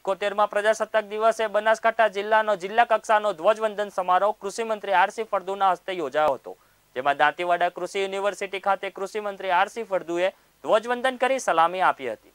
ઇકોતેરમાં પ્રજાસત્તાક દિવસે બનાસકાંઠા જિલ્લાનો જિલ્લા કક્ષાનો ધ્વજવંદન સમારોહ કૃષિમંત્રી આરસી ફળદુના હસ્તે યોજાયો હતો જેમાં દાંતીવાડા કૃષિ યુનિવર્સિટી ખાતે કૃષિમંત્રી આરસી ફળદુએ ધ્વજવંદન કરી સલામી આપી હતી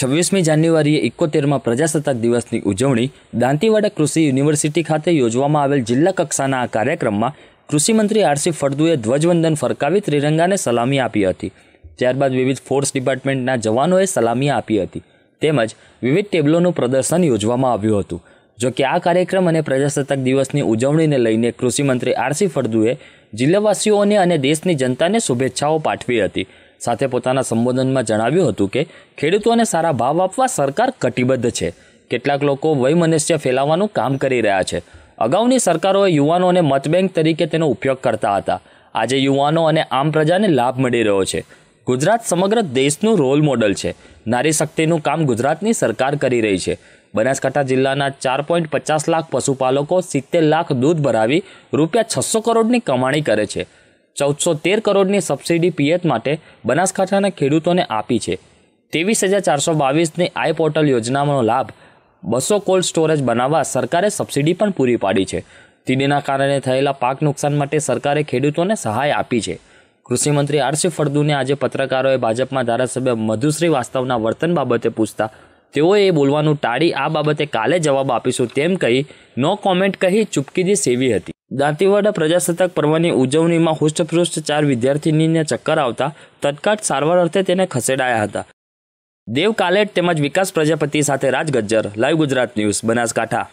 છવ્વીસમી જાન્યુઆરીએ ઇકોતેરમાં પ્રજાસત્તાક દિવસની ઉજવણી દાંતીવાડા કૃષિ યુનિવર્સિટી ખાતે યોજવામાં આવેલ જિલ્લા કક્ષાના આ કાર્યક્રમમાં કૃષિમંત્રી આરસી ફળદુએ ધ્વજવંદન ફરકાવી ત્રિરંગાને સલામી આપી હતી ત્યારબાદ વિવિધ ફોર્સ ડિપાર્ટમેન્ટના જવાનોએ સલામી આપી હતી તેમજ વિવિધ ટેબલોનું પ્રદર્શન યોજવામાં આવ્યું હતું જોકે આ કાર્યક્રમ અને પ્રજાસત્તાક દિવસની ઉજવણીને લઈને કૃષિમંત્રી આરસી ફળદુએ જિલ્લાવાસીઓને અને દેશની જનતાને શુભેચ્છાઓ પાઠવી હતી સાથે પોતાના સંબોધનમાં જણાવ્યું હતું કે ખેડૂતોને સારા ભાવ આપવા સરકાર કટિબદ્ધ છે કેટલાક લોકો વયમનસ્ય ફેલાવવાનું કામ કરી રહ્યા છે અગાઉની સરકારોએ યુવાનોને મતબેંક તરીકે તેનો ઉપયોગ કરતા હતા આજે યુવાનો અને આમ પ્રજાને લાભ મળી રહ્યો છે ગુજરાત સમગ્ર દેશનું રોલ મોડલ છે નારી શક્તિનું કામ ગુજરાતની સરકાર કરી રહી છે બનાસકાંઠા જિલ્લાના ચાર પોઈન્ટ પચાસ લાખ પશુપાલકો સિત્તેર લાખ દૂધ ભરાવી રૂપિયા છસો કરોડની કમાણી કરે છે ચૌદસો તેર કરોડની સબસિડી પિયત માટે બનાસકાંઠાના ખેડૂતોને આપી છે ત્રેવીસ હજાર ચારસો બાવીસની આઈ પોર્ટલ યોજનાનો લાભ બસો કોલ્ડ સ્ટોરેજ બનાવવા સરકારે સબસિડી પણ પૂરી પાડી છે તીડીના કારણે થયેલા પાક નુકસાન માટે સરકારે ખેડૂતોને સહાય આપી છે કૃષિમંત્રી આરસી ફળદુને આજે પત્રકારોએ ભાજપમાં ધારાસભ્ય મધુશ્રી વાસ્તવના વર્તન બાબતે પૂછતા તેઓએ એ બોલવાનું ટાળી આ બાબતે કાલે જવાબ આપીશું તેમ કહી નો કોમેન્ટ કહી ચૂપકીથી સેવી હતી દાંતીવાડા પ્રજાસત્તાક પર્વની ઉજવણીમાં હુષ્ટપૃષ્ટ ચાર વિદ્યાર્થીનીને ચક્કર આવતા તત્કાળ સારવાર અર્થે તેને ખસેડાયા હતા દેવ કાલેટ તેમજ વિકાસ પ્રજાપતિ સાથે રાજગજ્જર ગજ્જર લાઈવ ગુજરાત ન્યૂઝ બનાસકાંઠા